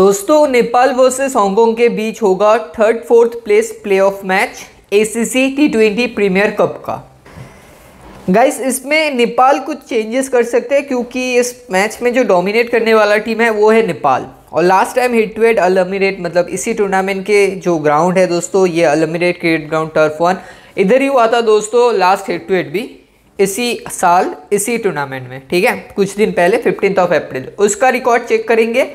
दोस्तों Nepal versus Hong Kong के बीच होगा third fourth place playoff match ACC T twenty premier cup का गाइस इसमें नेपाल कुछ चेंजेस कर सकते हैं क्योंकि इस मैच में जो डोमिनेट करने वाला टीम है वो है नेपाल और लास्ट टाइम एट अलमिनेट मतलब इसी टूर्नामेंट के जो ग्राउंड है दोस्तों ये Al Amerat cricket ground turf one इधर ही हुआ था दोस्तों लास्ट एट भी इसी साल इसी टूर्नामेंट में ठीक है कुछ दिन पहले फिफ्टीन ऑफ अप्रैल उसका रिकॉर्ड चेक करेंगे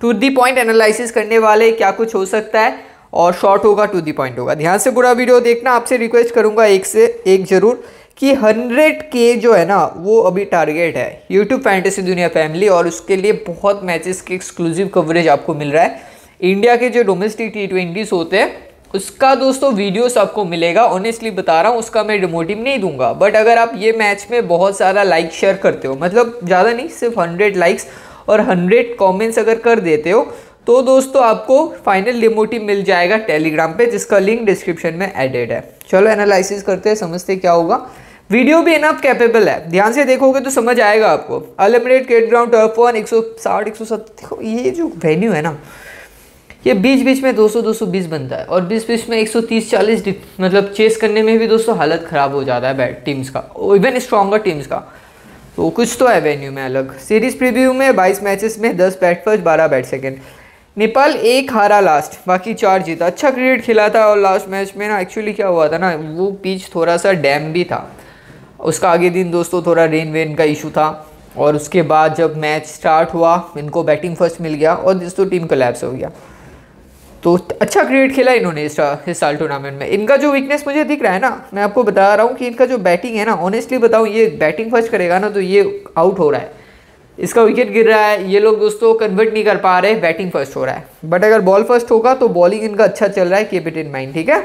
टू दी पॉइंट एनालिसिस करने वाले क्या कुछ हो सकता है और शॉर्ट होगा टू दी पॉइंट होगा ध्यान से पूरा वीडियो देखना आपसे रिक्वेस्ट करूंगा एक से एक ज़रूर कि हंड्रेड के जो है ना वो अभी टारगेट है यूट्यूब फैंटेसी दुनिया फैमिली और उसके लिए बहुत मैचेस की एक्सक्लूसिव कवरेज आपको मिल रहा है इंडिया के जो डोमेस्टिक टी ट्वेंटीज़ होते हैं उसका दोस्तों वीडियोस आपको मिलेगा ऑनेस्टली बता रहा हूँ उसका मैं डिमोटिव नहीं दूंगा बट अगर आप ये मैच में बहुत सारा लाइक शेयर करते हो मतलब ज़्यादा नहीं सिर्फ हंड्रेड लाइक्स और हंड्रेड कॉमेंट्स अगर कर देते हो तो दोस्तों आपको फाइनल डिमोटिव मिल जाएगा टेलीग्राम पे जिसका लिंक डिस्क्रिप्शन में एडेड है चलो एनालिसिस करते हैं समझते क्या होगा वीडियो भी इनफ कैपेबल है ध्यान से देखोगे तो समझ आएगा आपको Al Amerat cricket ground turf one एक सौ साठ एक सौ सत्तर ये जो वेन्यू है ना ये बीच बीच में 200 220 बनता है और बीच बीच में 130 40 मतलब चेस करने में भी दोस्तों हालत ख़राब हो जाता है बैट टीम्स का इवन स्ट्रॉगर टीम्स का तो कुछ तो है वेन्यू में अलग सीरीज प्रीव्यू में बाईस मैचेस में दस बैट फर्स्ट बारह बैट सेकेंड नेपाल एक हारा लास्ट बाकी चार जीता अच्छा क्रिकेट खेला था और लास्ट मैच में ना एक्चुअली क्या हुआ था ना वो पिच थोड़ा सा डैम भी था उसका आगे दिन दोस्तों थोड़ा रेन वेन का इशू था और उसके बाद जब मैच स्टार्ट हुआ इनको बैटिंग फर्स्ट मिल गया और दोस्तों टीम कोलैप्स हो गया तो अच्छा क्रिकेट खेला इन्होंने इस, इस साल टूर्नामेंट में इनका जो वीकनेस मुझे दिख रहा है ना मैं आपको बता रहा हूँ कि इनका जो बैटिंग है ना ऑनेस्टली बताऊँ ये बैटिंग फर्स्ट करेगा ना तो ये आउट हो रहा है इसका विकेट गिर रहा है ये लोग दोस्तों कन्वर्ट नहीं कर पा रहे बैटिंग फर्स्ट हो रहा है बट अगर बॉल फर्स्ट होगा तो बॉलिंग इनका अच्छा चल रहा है कीप इट इन माइंड ठीक है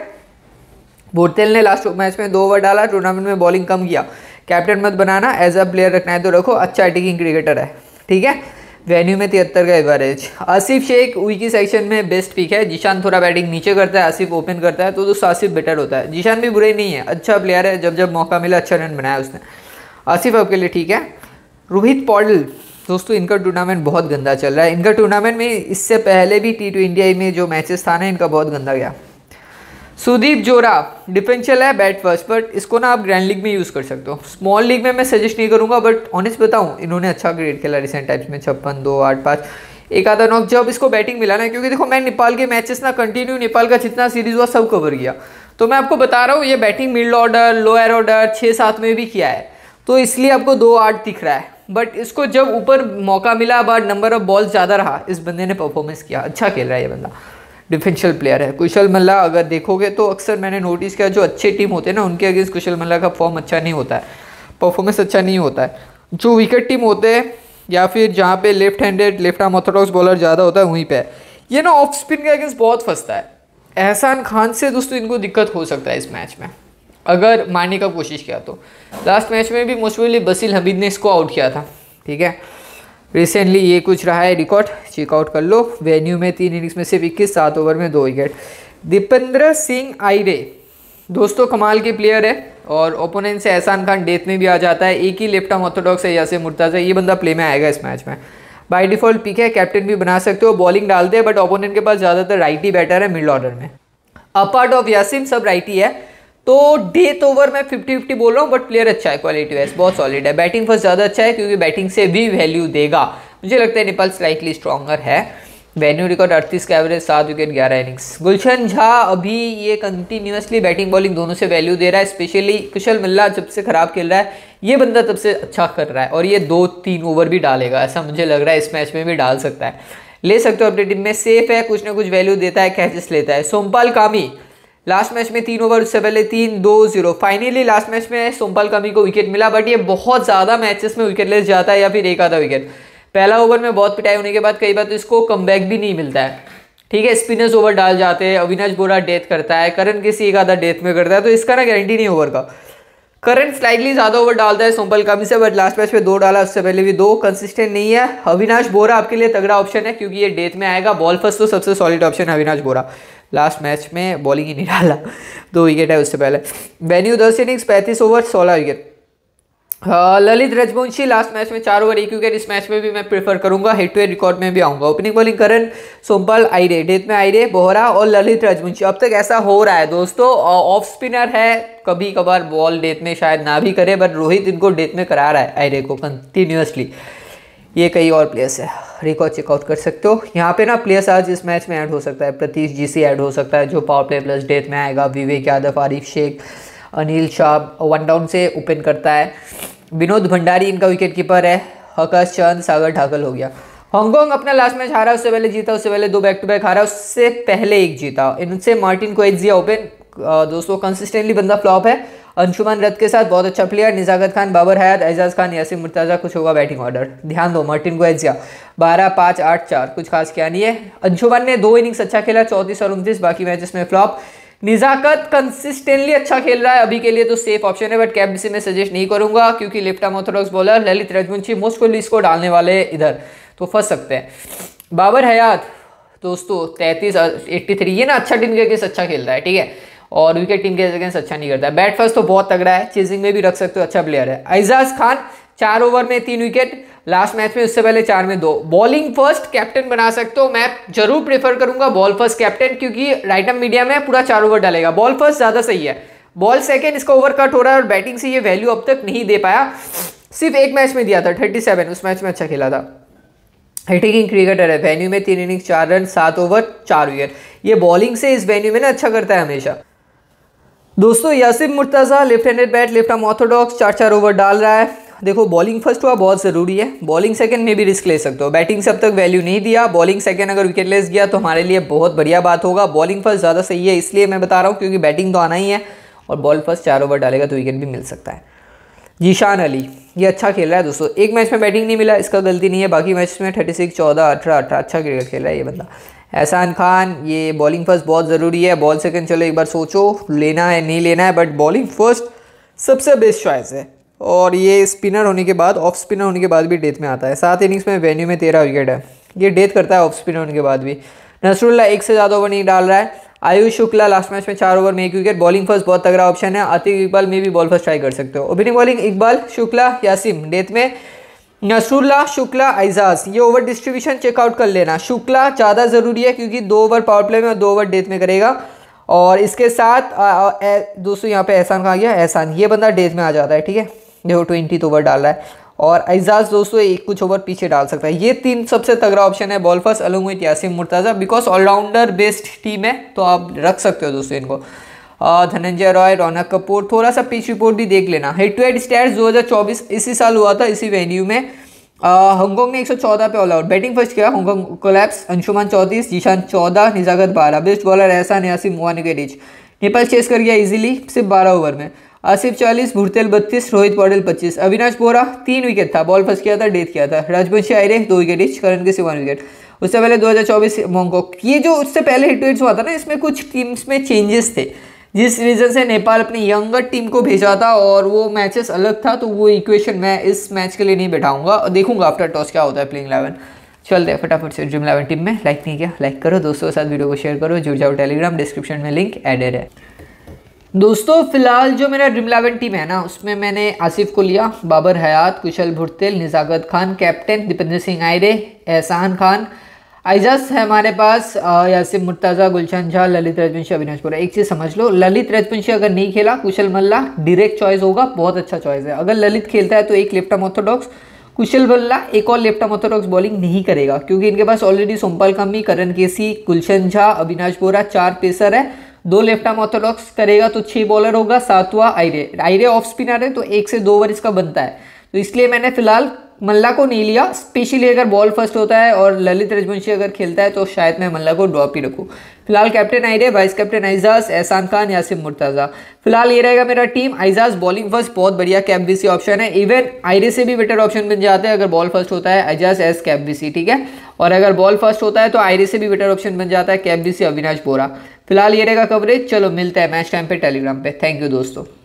बोर्तेल ने लास्ट मैच में दो ओवर डाला टूर्नामेंट में बॉलिंग कम किया कैप्टन मत बनाना एज अ प्लेयर रखना है तो रखो अच्छा अटैकिंग क्रिकेटर है ठीक है वेन्यू में तिहत्तर का एवरेज आसिफ शेख की सेक्शन में बेस्ट पिक है जिशान थोड़ा बैटिंग नीचे करता है आसिफ ओपन करता है तो दोस्तों आसिफ बेटर होता है जिशान भी बुरे नहीं है अच्छा प्लेयर है जब जब मौका मिला अच्छा रन बनाया उसने आसिफ आपके लिए ठीक है रोहित पॉडल दोस्तों इनका टूर्नामेंट बहुत गंदा चल रहा है इनका टूर्नामेंट में इससे पहले भी टी ट्वेंटी में जो मैचेस था ना इनका बहुत गंदा गया सुदीप जोरा डिफेंशियल है बैट फर्स्ट बट इसको ना आप ग्रैंड लीग में यूज़ कर सकते हो स्मॉल लीग में मैं सजेस्ट नहीं करूँगा बट ऑनेस्ट बताऊँ इन्होंने अच्छा ग्रेड खेला रिसेंट टाइम्स में छप्पन दो आठ पाँच एक आधा नॉक जब इसको बैटिंग मिला ना क्योंकि देखो मैं नेपाल के मैचेस ना कंटिन्यू नेपाल का जितना सीरीज हुआ सब कवर किया तो मैं आपको बता रहा हूँ ये batting mid order lower order छः सात में भी किया है तो इसलिए आपको दो आठ दिख रहा है बट इसको जब ऊपर मौका मिला बट नंबर ऑफ बॉल ज़्यादा रहा इस बंदे ने परफॉर्मेंस किया अच्छा खेल रहा है ये बंदा डिफेंशियल प्लेयर है कुशल मल्ला अगर देखोगे तो अक्सर मैंने नोटिस किया जो अच्छे टीम होते हैं ना उनके अगेंस्ट कुशल मल्ला का फॉर्म अच्छा नहीं होता है परफॉर्मेंस अच्छा नहीं होता है जो विकेट टीम होते हैं या फिर जहाँ पे left handed left arm orthodox bowler ज़्यादा होता है वहीं पर ये ना ऑफ स्पिन के अगेंस्ट बहुत फंसता है एहसान खान से दोस्तों इनको दिक्कत हो सकता है इस मैच में अगर मारने का कोशिश किया तो लास्ट मैच में भी मोस्टली बसील हमीद ने इसको आउट किया था ठीक है रिसेंटली ये कुछ रहा है रिकॉर्ड चेकआउट कर लो वेन्यू में तीन इनिंग्स में सिर्फ इक्कीस सात ओवर में दो विकेट दीपेंद्र सिंह आईरे दोस्तों कमाल के प्लेयर है और ओपोनेंट से एहसान खान डेथ में भी आ जाता है एक ही लेफ्ट ऑर्थोडॉक्स है यासे मुर्ताजा ये बंदा प्ले में आएगा इस मैच में बाई डिफॉल्ट पिक है कैप्टन भी बना सकते हो बॉलिंग डालते हैं बट ओपोनेंट के पास ज़्यादातर राइट ही बैटर है मिड ऑर्डर में अपार्ट ऑफ यासिम सब राइट ही है तो डेथ ओवर मैं फिफ्टी फिफ्टी बोल रहा हूँ बट प्लेयर अच्छा है क्वालिटी वाइज बहुत सॉलिड है बैटिंग फर्स्ट ज़्यादा अच्छा है क्योंकि बैटिंग से भी वैल्यू देगा मुझे लगता है नेपाल स्लाइटली स्ट्रॉगर है वेन्यू रिकॉर्ड अड़तीस का एवरेज सात विकेट ग्यारह इनिंग्स गुलशन झा अभी ये कंटिन्यूसली बैटिंग बॉलिंग दोनों से वैल्यू दे रहा है स्पेशली कुशल मिल्ला जब से ख़राब खेल रहा है ये बंदा तब से अच्छा कर रहा है और ये दो तीन ओवर भी डालेगा ऐसा मुझे लग रहा है इस मैच में भी डाल सकता है ले सकते हो अपनी टीम में सेफ है कुछ ना कुछ वैल्यू देता है कैचेस लेता है सोमपाल कामी लास्ट मैच में तीन ओवर उससे पहले तीन दो जीरो फाइनली लास्ट मैच में सोमपाल कमी को विकेट मिला बट ये बहुत ज़्यादा मैचेस में विकेट लेस जाता है या फिर एक आधा विकेट पहला ओवर में बहुत पिटाई होने के बाद कई बार तो इसको कम भी नहीं मिलता है ठीक है स्पिनर्स ओवर डाल जाते हैं अविनाश बोरा डेथ करता है करण किसी एक आधा डेथ में करता है तो इसका ना गारंटी नहीं ओवर का करण स्लाइटली ज़्यादा ओवर डालता है सोमपल कमी से बट लास्ट मैच में दो डाला उससे पहले भी दो कंसिस्टेंट नहीं है अविनाश बोरा आपके लिए तगड़ा ऑप्शन है क्योंकि ये डेथ में आएगा बॉल फर्स्ट तो सबसे सॉलिड ऑप्शन है अविनाश बोरा लास्ट मैच में बॉलिंग ही नहीं डाला दो विकेट है उससे पहले वेन्यू दस इनिंग्स पैंतीस ओवर सोलह wicket Lalit Rajvanshi last match में चार ओवर एक विकेट इस मैच में भी मैं प्रीफर करूंगा हेड टू हेड रिकॉर्ड में भी आऊंगा ओपनिंग बॉलिंग करण सोमपाल आईरे डेथ में आईरे बोहरा और ललित रजवंशी अब तक ऐसा हो रहा है दोस्तों ऑफ स्पिनर है कभी कभार बॉल डेथ में शायद ना भी करे बट रोहित इनको डेथ में करा रहा है आईरे को कंटिन्यूसली ये कई और प्लेयर्स है रिकॉर्ड चेकआउट कर सकते हो यहाँ पे ना प्लेयर्स आज इस मैच में ऐड हो सकता है प्रतीश जी सी ऐड हो सकता है जो पावर प्ले प्लस डेथ में आएगा विवेक यादव आरिफ शेख अनिल शाह वन डाउन से ओपन करता है विनोद भंडारी इनका विकेट कीपर है हकस चंद सागर ठाकल हो गया हांगकॉन्ग अपना लास्ट मैच हारा उससे पहले जीता उससे पहले दो बैक टू बैक हारा उससे पहले एक जीता इनसे मार्टिन को ओपन दोस्तों कंसिस्टेंटली बंदा फ्लॉप है अंशुमान रथ के साथ बहुत अच्छा प्लेयर निजाकत खान बाबर हयात एजाज खान यासिम मुर्ताजा कुछ होगा बैटिंग ऑर्डर ध्यान दो मार्टिन गोएजिया बारह पाँच आठ चार कुछ खास क्या नहीं है अंशुमान ने दो इनिंग्स अच्छा खेला चौंतीस और उनतीस बाकी मैच में फ्लॉप निजाकत कंसिस्टेंटली अच्छा खेल रहा है अभी के लिए तो सेफ ऑप्शन है बट से में सजेस्ट नहीं करूंगा क्योंकि left orthodox bowler Lalit Rajmunshi most कोली इसको डालने वाले इधर तो फंस सकते हैं बाबर हयात दोस्तों तैंतीस एट्टी थ्री ये ना अच्छा टीम करके अच्छा खेल रहा है ठीक है और विकेट टीम के अगेंस्ट अच्छा नहीं करता बैट फर्स्ट तो बहुत तगड़ा है चेजिंग में भी रख सकते हो अच्छा प्लेयर है एजाज खान चार ओवर में तीन विकेट लास्ट मैच में उससे पहले चार में दो बॉलिंग फर्स्ट कैप्टन बना सकते हो मैं जरूर प्रेफर करूंगा बॉल फर्स्ट कैप्टन क्योंकि राइट एम मीडिया में पूरा चार ओवर डालेगा बॉल फर्स्ट ज़्यादा सही है बॉल सेकेंड इसका ओवर कट हो रहा है और बैटिंग से ये वैल्यू अब तक नहीं दे पाया सिर्फ एक मैच में दिया था थर्टी सेवन उस मैच में अच्छा खेला था हिटिंग क्रिकेटर है वेन्यू में तीन इनिंग चार रन सात ओवर चार विकेट ये बॉलिंग से इस वेन्यू में ना अच्छा करता है हमेशा दोस्तों Yasif Murtaza left handed bat left arm orthodox चार चार ओवर डाल रहा है देखो बॉलिंग फर्स्ट हुआ बहुत ज़रूरी है बॉलिंग सेकंड में भी रिस्क ले सकते हो बैटिंग से अब तक वैल्यू नहीं दिया बॉलिंग सेकंड अगर विकेट लेस गया तो हमारे लिए बहुत बढ़िया बात होगा बॉलिंग फर्स्ट ज़्यादा सही है इसलिए मैं बता रहा हूँ क्योंकि बैटिंग तो आना ही है और बॉल फर्स्ट चार ओवर डालेगा तो विकेट भी मिल सकता है जीशान अली ये अच्छा खेल रहा है दोस्तों एक मैच में बैटिंग नहीं मिला इसका गलती नहीं है बाकी मैच में थर्टी सिक्स चौदह अठारह अठारह अच्छा क्रिकेट खेल रहा है ये बंदा एहसान खान ये बॉलिंग फर्स्ट बहुत ज़रूरी है बॉल सेकंड चलो एक बार सोचो लेना है नहीं लेना है बट बॉलिंग फर्स्ट सबसे बेस्ट चॉइस है और ये स्पिनर होने के बाद ऑफ स्पिनर होने के बाद भी डेथ में आता है सात इनिंग्स में वेन्यू में तेरह विकेट है ये डेथ करता है ऑफ स्पिनर होने के बाद भी नसरुल्ला एक से ज़्यादा ओवर नहीं डाल रहा है आयुष शुक्ला लास्ट मैच में चार ओवर में एक विकेट बॉलिंग फर्स्ट बहुत तगड़ा ऑप्शन है अतिक इकबाल में भी बॉल फर्स्ट ट्राई कर सकते हो opening bowling Iqbal Shukla Yasim death में नसरुल्ला शुक्ला एजाज ये ओवर डिस्ट्रीब्यूशन चेकआउट कर लेना शुक्ला ज़्यादा ज़रूरी है क्योंकि दो ओवर पावर प्ले में और दो ओवर डेथ में करेगा और इसके साथ दोस्तों यहाँ पे एहसान कहा गया एहसान ये बंदा डेथ में आ जाता है ठीक है देखो ट्वेंटी ओवर डाल रहा है और एजाज दोस्तों एक कुछ ओवर पीछे डाल सकता है ये तीन सबसे तगड़ा ऑप्शन है bowl first along with Yasim Murtaza because all rounder based team है तो आप रख सकते हो दोस्तों इनको धनंजय रॉय रौनक कपूर थोड़ा सा पिच रिपोर्ट भी देख लेना हेड टू हेड स्टैट्स 2024 इसी साल हुआ था इसी वेन्यू में हांगकांग ने 114 पे ऑल आउट बैटिंग फर्स्ट किया हांगकांग कोलैप्स अंशुमान चौतीस जीशान चौदह निजागत बारह बेस्ट बॉलर ऐसा यासिम मुआनी के रिच नेपाल चेस कर गया इजीली सिर्फ बारह ओवर में आसिफ चालीस भुरतेल बत्तीस रोहित पौडेल पच्चीस अविनाश बोरा तीन विकेट था बॉल फर्स्ट किया था डेथ किया था राजवंशी आयरे दो विकेट इच करण के सिवान विकेट उससे पहले 2024 चौबीस ये जो उससे पहले हिट हुआ था ना इसमें कुछ टीम्स में चेंजेस थे जिस रीज़न से नेपाल अपनी यंगर टीम को भेजा था और वो मैचेस अलग था तो वो इक्वेशन मैं इस मैच के लिए नहीं बैठाऊँगा देखूंगा आफ्टर टॉस क्या होता है प्लेइंग इलेवन चलते हैं फटाफट से ड्रीम इलेवन टीम में लाइक नहीं किया लाइक करो दोस्तों के साथ वीडियो को शेयर करो जुड़ जाओ टेलीग्राम डिस्क्रिप्शन में लिंक एडेड है दोस्तों फिलहाल जो मेरा ड्रीम इलेवन टीम है ना उसमें मैंने आसिफ को लिया बाबर हयात कुशल भुरतेल निज़ाकत खान कैप्टन दीपेंद्र सिंह आयरे एहसान खान आइजस है हमारे पास यासिम मुर्ताजा गुलशन झा ललित रजवंशी अविनाशपुरा एक चीज़ समझ लो ललित रजवंशी अगर नहीं खेला कुशल मल्ला डायरेक्ट चॉइस होगा बहुत अच्छा चॉइस है अगर ललित खेलता है तो एक लेफ्ट ऑर्थोडॉक्स कुशल मल्ला एक और लेफ्ट ऑर्थोडॉक्स बॉलिंग नहीं करेगा क्योंकि इनके पास ऑलरेडी सोमपाल कमी करण केसी गुलशन झा अविनाश बोरा चार पेसर है दो लेफ्ट आर्म ऑर्थोडॉक्स करेगा तो छह बॉलर होगा सातवा आयरे आयरे ऑफ स्पिनर है तो एक से दो ओवर इसका बनता है तो इसलिए मैंने फिलहाल मल्ला को नहीं लिया स्पेशली अगर बॉल फर्स्ट होता है और ललित रजवंशी अगर खेलता है तो शायद मैं मल्ला को ड्रॉप ही रखूँ फिलहाल captain Airee vice captain Aizaz Ehsan Khan Yasim मुर्ताजा फिलहाल ये रहेगा मेरा टीम आइजाज बॉलिंग फर्स्ट बहुत बढ़िया कैप बी ऑप्शन है इवन आईरे से भी बेटर ऑप्शन बन जाते हैं अगर बॉल फर्स्ट होता है आइजाज एस कैप बी ठीक है और अगर बॉल फर्स्ट होता है तो आईरे से भी बेटर ऑप्शन बन जाता है कैप बी अविनाश बोरा फिलहाल ये रहेगा कवरेज चलो मिलता है मैच टाइम पर टेलीग्राम पर थैंक यू दोस्तों